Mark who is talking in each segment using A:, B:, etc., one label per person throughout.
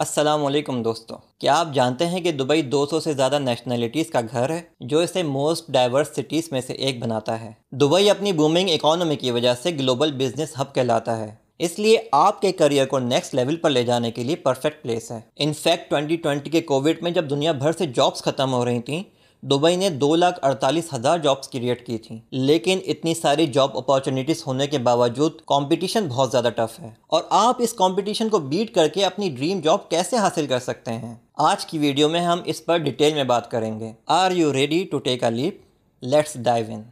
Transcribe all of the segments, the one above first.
A: असलम दोस्तों क्या आप जानते हैं कि दुबई 200 से ज़्यादा नेशनलिटीज़ का घर है जो इसे मोस्ट डाइवर्स सिटीज़ में से एक बनाता है दुबई अपनी बूमिंग इकोनॉमी की वजह से ग्लोबल बिजनेस हब कहलाता है इसलिए आपके करियर को नेक्स्ट लेवल पर ले जाने के लिए परफेक्ट प्लेस है इनफैक्ट 2020 के कोविड में जब दुनिया भर से जॉब्स ख़त्म हो रही थी दुबई ने दो लाख अड़तालीस हज़ार जॉब्स क्रिएट की थी लेकिन इतनी सारी जॉब अपॉर्चुनिटीज़ होने के बावजूद कंपटीशन बहुत ज़्यादा टफ है और आप इस कंपटीशन को बीट करके अपनी ड्रीम जॉब कैसे हासिल कर सकते हैं आज की वीडियो में हम इस पर डिटेल में बात करेंगे are you ready to take a leap let's dive in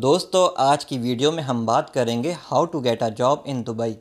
A: दोस्तों आज की वीडियो में हम बात करेंगे how to get a job in Dubai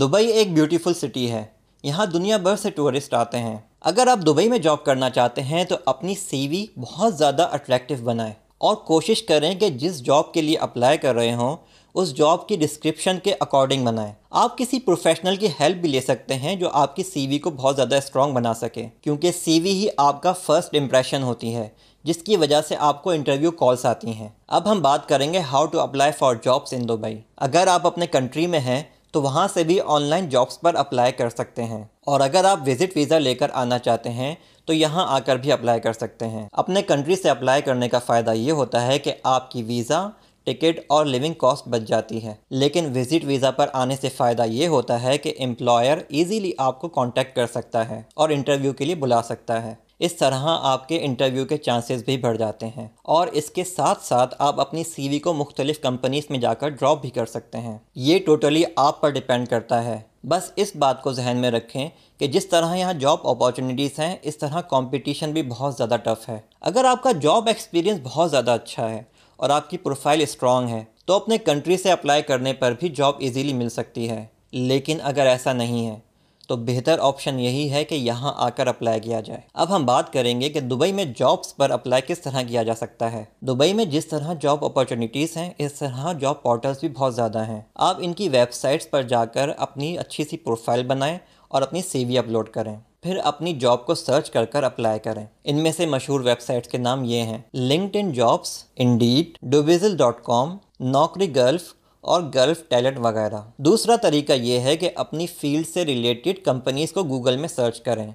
A: Dubai एक ब्यूटीफुल सिटी है यहाँ दुनिया भर से टूरिस्ट आते हैं अगर आप दुबई में जॉब करना चाहते हैं तो अपनी सीवी बहुत ज़्यादा अट्रैक्टिव बनाएं और कोशिश करें कि जिस जॉब के लिए अप्लाई कर रहे हों उस जॉब की डिस्क्रिप्शन के अकॉर्डिंग बनाएं आप किसी प्रोफेशनल की हेल्प भी ले सकते हैं जो आपकी सीवी को बहुत ज़्यादा स्ट्रॉन्ग बना सके क्योंकि सीवी ही आपका फर्स्ट इम्प्रेशन होती है जिसकी वजह से आपको इंटरव्यू कॉल्स आती हैं अब हम बात करेंगे how to apply for jobs in Dubai अगर आप अपने कंट्री में हैं तो वहाँ से भी ऑनलाइन जॉब्स पर अप्लाई कर सकते हैं और अगर आप विजिट वीज़ा लेकर आना चाहते हैं तो यहाँ आकर भी अप्लाई कर सकते हैं अपने कंट्री से अप्लाई करने का फ़ायदा ये होता है कि आपकी वीज़ा टिकट और लिविंग कॉस्ट बच जाती है लेकिन विजिट वीज़ा पर आने से फ़ायदा ये होता है कि एम्प्लॉयर इजीली आपको कांटेक्ट कर सकता है और इंटरव्यू के लिए बुला सकता है इस तरह आपके इंटरव्यू के चांसेस भी बढ़ जाते हैं और इसके साथ साथ आप अपनी सीवी को मुख्तलिफ कंपनीज में जाकर ड्रॉप भी कर सकते हैं ये टोटली आप पर डिपेंड करता है बस इस बात को जहन में रखें कि जिस तरह यहाँ जॉब अपॉर्चुनिटीज़ हैं इस तरह कंपटीशन भी बहुत ज़्यादा टफ है अगर आपका जॉब एक्सपीरियंस बहुत ज़्यादा अच्छा है और आपकी प्रोफाइल स्ट्रॉन्ग है तो अपने कंट्री से अप्लाई करने पर भी जॉब इजीली मिल सकती है लेकिन अगर ऐसा नहीं है तो बेहतर ऑप्शन यही है कि यहाँ आकर अप्लाई किया जाए अब हम बात करेंगे कि दुबई में जॉब्स पर अप्लाई किस तरह किया जा सकता है दुबई में जिस तरह जॉब अपॉर्चुनिटीज़ हैं इस तरह जॉब पोर्टल्स भी बहुत ज़्यादा हैं आप इनकी वेबसाइट्स पर जाकर अपनी अच्छी सी प्रोफाइल बनाएं और अपनी सीवी अपलोड करें फिर अपनी जॉब को सर्च कर कर अप्लाई करें इनमें से मशहूर वेबसाइट्स के नाम ये हैं LinkedIn jobs Indeed Dubizzle dot com Naukri Gulf और गल्फ टैलेंट वगैरह दूसरा तरीका ये है कि अपनी फील्ड से रिलेटेड कंपनीज़ को गूगल में सर्च करें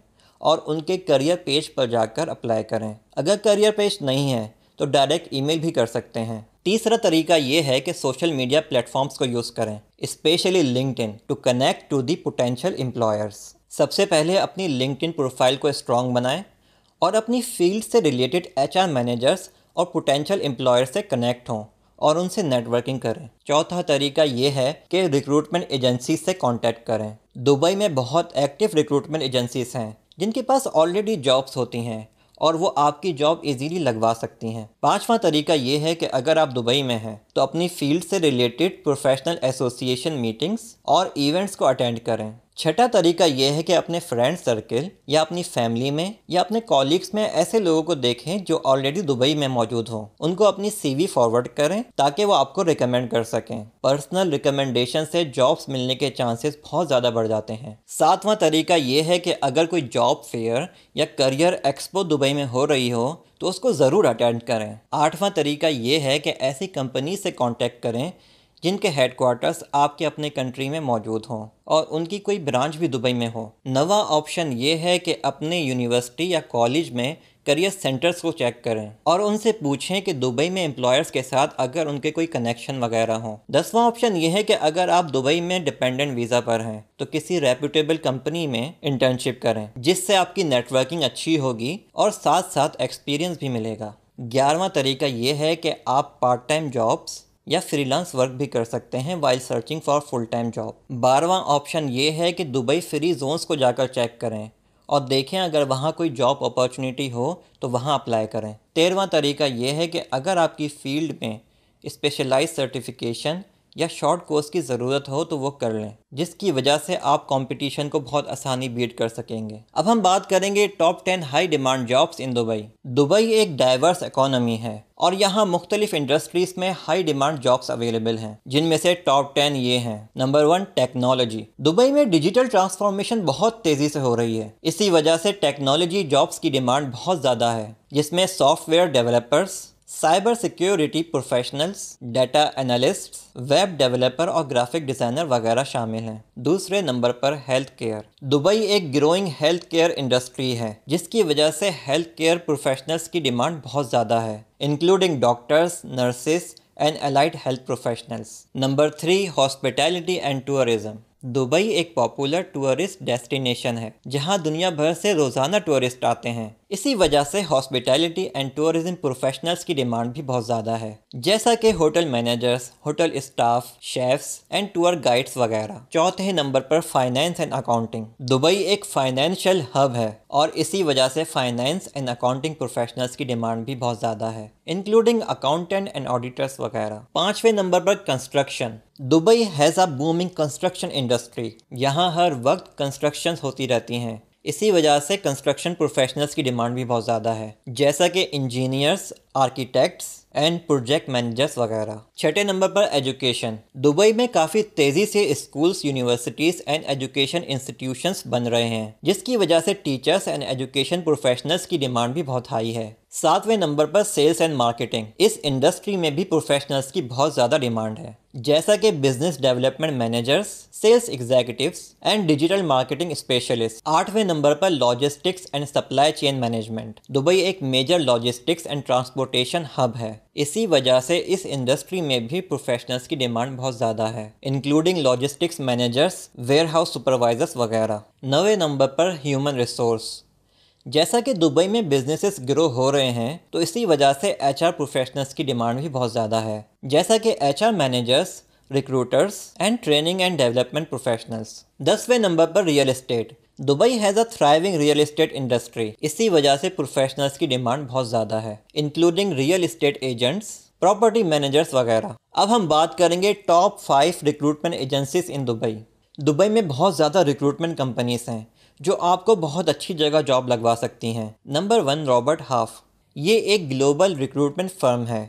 A: और उनके करियर पेज पर जाकर अप्लाई करें अगर करियर पेज नहीं है तो डायरेक्ट ईमेल भी कर सकते हैं तीसरा तरीका ये है कि सोशल मीडिया प्लेटफॉर्म्स को यूज़ करें specially LinkedIn to connect to the potential employers सबसे पहले अपनी लिंकड प्रोफाइल को स्ट्रॉन्ग बनाएं और अपनी फील्ड से रिलेटेड एच मैनेजर्स और पोटेंशियल एम्प्लॉयर्स से कनेक्ट हों और उनसे नेटवर्किंग करें चौथा तरीका ये है कि रिक्रूटमेंट एजेंसी से कॉन्टैक्ट करें दुबई में बहुत एक्टिव रिक्रूटमेंट एजेंसीज हैं जिनके पास ऑलरेडी जॉब्स होती हैं और वो आपकी जॉब इजीली लगवा सकती हैं पांचवा तरीका ये है कि अगर आप दुबई में हैं तो अपनी फील्ड से रिलेटेड प्रोफेशनल एसोसिएशन मीटिंग्स और इवेंट्स को अटेंड करें छठा तरीका यह है कि अपने फ्रेंड सर्कल या अपनी फैमिली में या अपने कॉलिग्स में ऐसे लोगों को देखें जो ऑलरेडी दुबई में मौजूद हों उनको अपनी सीवी फॉरवर्ड करें ताकि वो आपको रिकमेंड कर सकें पर्सनल रिकमेंडेशन से जॉब्स मिलने के चांसेस बहुत ज़्यादा बढ़ जाते हैं सातवां तरीका ये है कि अगर कोई जॉब फेयर या करियर एक्सपो दुबई में हो रही हो तो उसको ज़रूर अटेंड करें आठवां तरीका ये है कि ऐसी कंपनी से कॉन्टैक्ट करें जिनके हेडक्वार्टर्स आपके अपने कंट्री में मौजूद हों और उनकी कोई ब्रांच भी दुबई में हो नवा ऑप्शन ये है कि अपने यूनिवर्सिटी या कॉलेज में करियर सेंटर्स को चेक करें और उनसे पूछें कि दुबई में एम्प्लॉयर्स के साथ अगर उनके कोई कनेक्शन वगैरह हों दसवां ऑप्शन यह है कि अगर आप दुबई में डिपेंडेंट वीज़ा पर हैं तो किसी रेपूटेबल कंपनी में इंटर्नशिप करें जिससे आपकी नेटवर्किंग अच्छी होगी और साथ साथ एक्सपीरियंस भी मिलेगा ग्यारहवा तरीका ये है कि आप पार्ट टाइम जॉब्स या फ्रीलांस वर्क भी कर सकते हैं while searching for full time job बारहवा ऑप्शन ये है कि दुबई फ्री जोन्स को जाकर चेक करें और देखें अगर वहाँ कोई जॉब अपॉर्चुनिटी हो तो वहाँ अप्लाई करें तेरहवा तरीका ये है कि अगर आपकी फील्ड में स्पेशलाइज सर्टिफिकेशन या शॉर्ट कोर्स की ज़रूरत हो तो वो कर लें जिसकी वजह से आप कंपटीशन को बहुत आसानी बीट कर सकेंगे अब हम बात करेंगे top ten high demand jobs in Dubai Dubai एक डाइवर्स इकोनॉमी है और यहाँ मुख्तलिफ इंडस्ट्रीज़ में हाई डिमांड जॉब्स अवेलेबल हैं जिनमें से टॉप टेन ये हैं नंबर वन टेक्नोलॉजी दुबई में डिजिटल ट्रांसफॉर्मेशन बहुत तेज़ी से हो रही है इसी वजह से टेक्नोलॉजी जॉब्स की डिमांड बहुत ज़्यादा है जिसमें software developers cyber security professionals data analyst web developer और ग्राफिक डिज़ाइनर वगैरह शामिल हैं दूसरे नंबर पर हेल्थ केयर दुबई एक ग्रोइंग हेल्थ केयर इंडस्ट्री है जिसकी वजह से हेल्थ केयर प्रोफेशनल्स की डिमांड बहुत ज़्यादा है including doctors nurses and allied health professionals number three hospitality and tourism Dubai एक पॉपुलर टूरिस्ट डेस्टिनेशन है जहां दुनिया भर से रोज़ाना टूरिस्ट आते हैं इसी वजह से हॉस्पिटैलिटी एंड टूरिज्म प्रोफेशनल्स की डिमांड भी बहुत ज़्यादा है जैसा कि hotel managers hotel staff chefs and tour guides वगैरह चौथे नंबर पर फाइनेंस एंड अकाउंटिंग दुबई एक फाइनेंशियल हब है और इसी वजह से फाइनेंस एंड अकाउंटिंग प्रोफेशनल्स की डिमांड भी बहुत ज़्यादा है इंक्लूडिंग अकाउंटेंट एंड ऑडिटर्स वगैरह पाँचवें नंबर पर construction Dubai has a booming construction industry यहाँ हर वक्त कंस्ट्रक्शन होती रहती हैं इसी वजह से कंस्ट्रक्शन प्रोफेशनल्स की डिमांड भी बहुत ज़्यादा है जैसा कि engineers architects and project managers वगैरह छठे नंबर पर एजुकेशन दुबई में काफ़ी तेज़ी से schools universities and education institutions बन रहे हैं जिसकी वजह से टीचर्स एंड एजुकेशन प्रोफेशनल्स की डिमांड भी बहुत हाई है सातवें नंबर पर सेल्स एंड मार्केटिंग इस इंडस्ट्री में भी प्रोफेशनल्स की बहुत ज़्यादा डिमांड है जैसा कि business development managers sales executives and digital marketing specialist आठवें नंबर पर logistics and supply chain management Dubai एक major logistics and transportation hub है इसी वजह से इस इंडस्ट्री में भी प्रोफेशनल्स की डिमांड बहुत ज़्यादा है including logistics managers warehouse supervisors वगैरह नवे नंबर पर ह्यूमन रिसोर्स जैसा कि दुबई में बिजनेसेस ग्रो हो रहे हैं तो इसी वजह से एचआर प्रोफेशनल्स की डिमांड भी बहुत ज़्यादा है जैसा कि HR managers recruiters and training and development professionals दसवें नंबर पर real estate Dubai has a thriving real estate industry इसी वजह से प्रोफेशनल्स की डिमांड बहुत ज़्यादा है including real estate agents property managers वगैरह अब हम बात करेंगे top five recruitment agencies in Dubai Dubai में बहुत ज़्यादा रिक्रूटमेंट कंपनीज हैं जो आपको बहुत अच्छी जगह जॉब लगवा सकती हैं नंबर वन रॉबर्ट हाफ ये एक ग्लोबल रिक्रूटमेंट फर्म है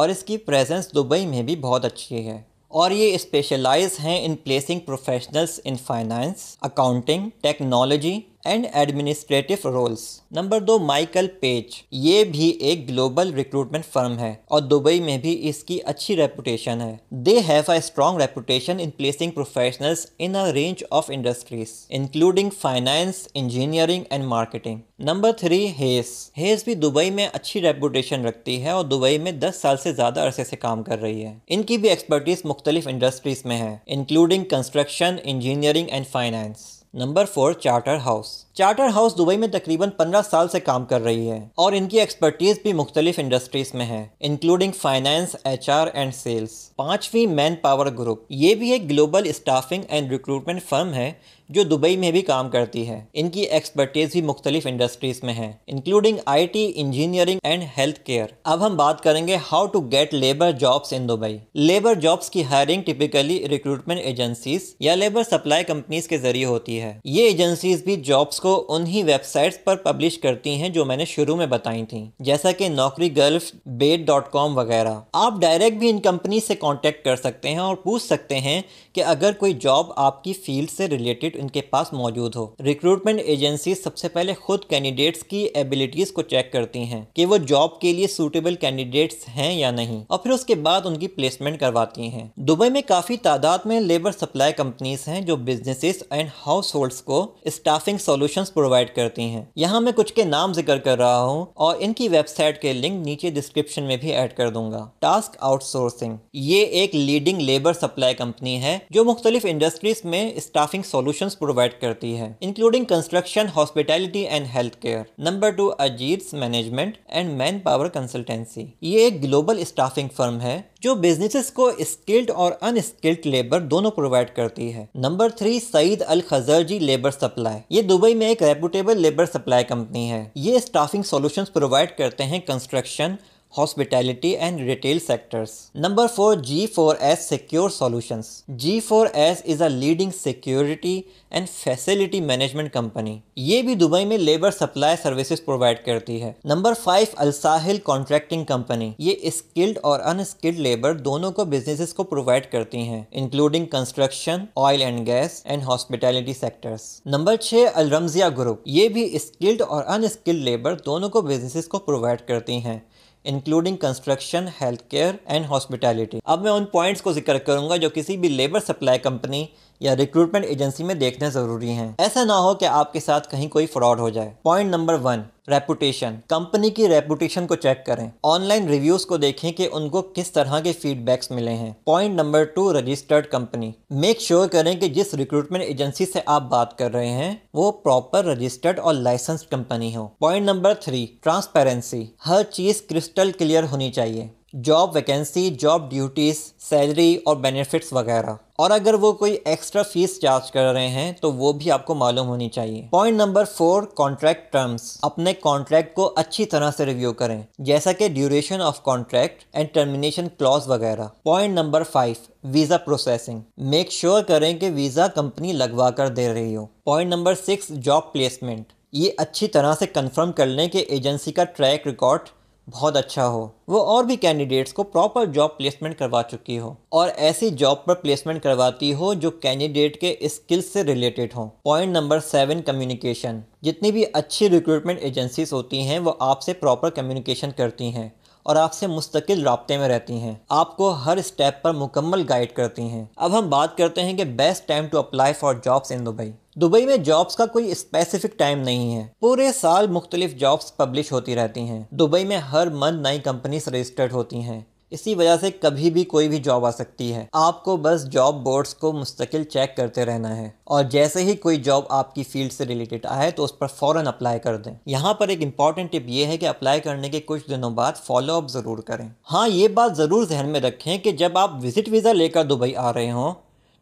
A: और इसकी प्रेजेंस दुबई में भी बहुत अच्छी है और ये स्पेशलाइज हैं in placing professionals in finance accounting technology and administrative roles number दो माइकल पेज ये भी एक ग्लोबल रिक्रूटमेंट फर्म है और दुबई में भी इसकी अच्छी रेपुटेशन है they have a strong reputation in placing professionals in a range of industries including finance engineering and marketing number three Hays Hays भी दुबई में अच्छी रेपुटेशन रखती है और दुबई में दस साल से ज्यादा अरसे से काम कर रही है इनकी भी एक्सपर्टीज मुख्तलिफ इंडस्ट्रीज में है including construction engineering and finance number four Charterhouse Charterhouse Dubai में तकरीबन 15 साल से काम कर रही है और इनकी एक्सपर्टीज भी मुख्तलिफ इंडस्ट्रीज में है including finance H R and sales पांचवी मैन पावर ग्रुप ये भी एक global staffing and recruitment firm है जो दुबई में भी काम करती है इनकी एक्सपर्टीज भी मुख्तलिफ इंडस्ट्रीज में है including I T engineering and health care अब हम बात करेंगे how to get labour jobs in Dubai labour jobs की हायरिंग टिपिकली रिक्रूटमेंट एजेंसीज या लेबर सप्लाई कंपनीज के जरिए होती है ये एजेंसीज भी जॉब्स को उन्ही वेबसाइट्स पर पब्लिश करती हैं जो मैंने शुरू में बताई थी जैसा की नौकरी गर्ल्फ बेट डॉट कॉम वगैरह आप डायरेक्ट भी इन कंपनी से कॉन्टेक्ट कर सकते हैं और पूछ सकते हैं कि अगर कोई जॉब आपकी फील्ड से रिलेटेड उनके पास मौजूद हो रिक्रूटमेंट एजेंसी सबसे पहले खुद कैंडिडेट्स की एबिलिटीज को चेक करती हैं कि वो जॉब के लिए सूटेबल कैंडिडेट्स हैं या नहीं और फिर उसके बाद उनकी प्लेसमेंट करवाती हैं दुबई में काफ़ी तादाद में लेबर सप्लाई कंपनीज हैं जो बिजनेसेस एंड हाउस को स्टाफिंग सोल्यूशन प्रोवाइड करती हैं यहाँ मैं कुछ के नाम जिक्र कर रहा हूँ और इनकी वेबसाइट के लिंक नीचे डिस्क्रिप्शन में भी ऐड कर दूंगा टास्क आउटसोर्सिंग ये एक लीडिंग लेबर सप्लाई कंपनी है जो मुख्तलिफ इंडस्ट्रीज में स्टाफिंग सोल्यूशन सिस्टम्स प्रोवाइड करती है including construction hospitality and health care number two Ajeet management and manpower consultancy ये एक ग्लोबल स्टाफिंग फर्म है जो बिजनेसेस को स्किल्ड और अनस्किल्ड लेबर दोनों प्रोवाइड करती है number three Saeed Al Khazraji labour supply ये दुबई में एक रेपुटेबल लेबर सप्लाई कंपनी है ये स्टाफिंग सॉल्यूशंस प्रोवाइड करते हैं construction and retail sectors number four G four S secure Secure G four S is a leading security and facility management company ये भी Dubai में लेबर सप्लाई सर्विसेज प्रोवाइड करती है number five Al Sahil contracting company ये skilled और unskilled labour दोनों को businesses को प्रोवाइड करती हैं including construction oil and gas and hospitality sectors number छह अलरमजिया ग्रुप ये भी स्किल्ड और अनस्किल्ड लेबर दोनों को बिजनेसेस को प्रोवाइड करती हैं including construction health care and hospitality अब मैं उन पॉइंट्स को जिक्र करूंगा जो किसी भी लेबर सप्लाई कंपनी या रिक्रूटमेंट एजेंसी में देखना जरूरी है ऐसा ना हो कि आपके साथ कहीं कोई फ्रॉड हो जाए point number one reputation company की रेपुटेशन को चेक करें ऑनलाइन रिव्यूज को देखें कि उनको किस तरह के फीडबैक्स मिले हैं point number two registered company make sure करें कि जिस रिक्रूटमेंट एजेंसी से आप बात कर रहे हैं वो प्रॉपर रजिस्टर्ड और लाइसेंस्ड कंपनी हो पॉइंट नंबर थ्री ट्रांसपेरेंसी हर चीज क्रिस्टल क्लियर होनी चाहिए job vacancy job duties salary और बेनिफिट्स वगैरह और अगर वो कोई एक्स्ट्रा फीस चार्ज कर रहे हैं तो वो भी आपको मालूम होनी चाहिए point number four contract terms अपने कॉन्ट्रैक्ट को अच्छी तरह से रिव्यू करें जैसा कि duration of contract and termination clause वगैरह point number five visa processing make sure करें कि वीज़ा कंपनी लगवा कर दे रही हो point number six job placement ये अच्छी तरह से कंफर्म कर लें कि एजेंसी का ट्रैक रिकॉर्ड बहुत अच्छा हो वो और भी कैंडिडेट्स को प्रॉपर जॉब प्लेसमेंट करवा चुकी हो और ऐसी जॉब पर प्लेसमेंट करवाती हो जो कैंडिडेट के स्किल्स से रिलेटेड हो पॉइंट नंबर सेवन कम्युनिकेशन जितनी भी अच्छी रिक्रूटमेंट एजेंसीज होती हैं वो आपसे प्रॉपर कम्युनिकेशन करती हैं और आपसे मुस्तकिल रबते में रहती हैं आपको हर स्टेप पर मुकम्मल गाइड करती हैं अब हम बात करते हैं कि best time to apply for jobs in Dubai Dubai में जॉब्स का कोई स्पेसिफिक टाइम नहीं है पूरे साल मुख्तलिफ जॉब्स पब्लिश होती रहती हैं दुबई में हर मंथ नई कंपनीज रजिस्टर्ड होती हैं इसी वजह से कभी भी कोई भी जॉब आ सकती है आपको बस जॉब बोर्ड्स को मुस्तकिल चेक करते रहना है और जैसे ही कोई जॉब आपकी फील्ड से रिलेटेड आए तो उस पर फ़ौरन अप्लाई कर दें यहाँ पर एक इंपॉर्टेंट टिप ये है कि अप्लाई करने के कुछ दिनों बाद फॉलो अप ज़रूर करें हाँ ये बात ज़रूर जहन में रखें कि जब आप विज़िट वीज़ा लेकर दुबई आ रहे हों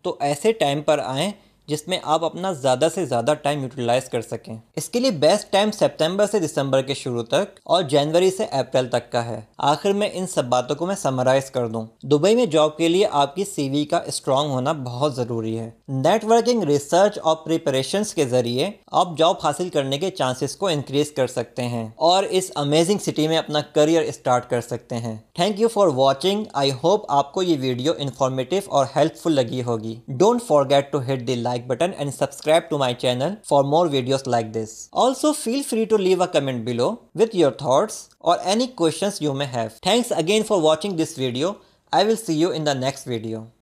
A: तो ऐसे टाइम पर आएँ जिसमें आप अपना ज़्यादा से ज़्यादा टाइम यूटिलाइज कर सकें इसके लिए बेस्ट टाइम सितंबर से दिसंबर के शुरू तक और जनवरी से अप्रैल तक का है आखिर में इन सब बातों को मैं समराइज़ कर दूं। दुबई में जॉब के लिए आपकी सीवी का स्ट्रांग होना बहुत ज़रूरी है नेटवर्किंग रिसर्च और प्रिपरेशन के ज़रिए आप जॉब हासिल करने के चांसेस को इंक्रीज कर सकते हैं और इस अमेजिंग सिटी में अपना करियर स्टार्ट कर सकते हैं thank you for watching I hope आपको ये वीडियो इन्फॉर्मेटिव और हेल्पफुल लगी होगी don't forget to hit the like like button and subscribe to my channel for more videos like this. Also feel free to leave a comment below with your thoughts or any questions you may have. Thanks again for watching this video. I will see you in the next video.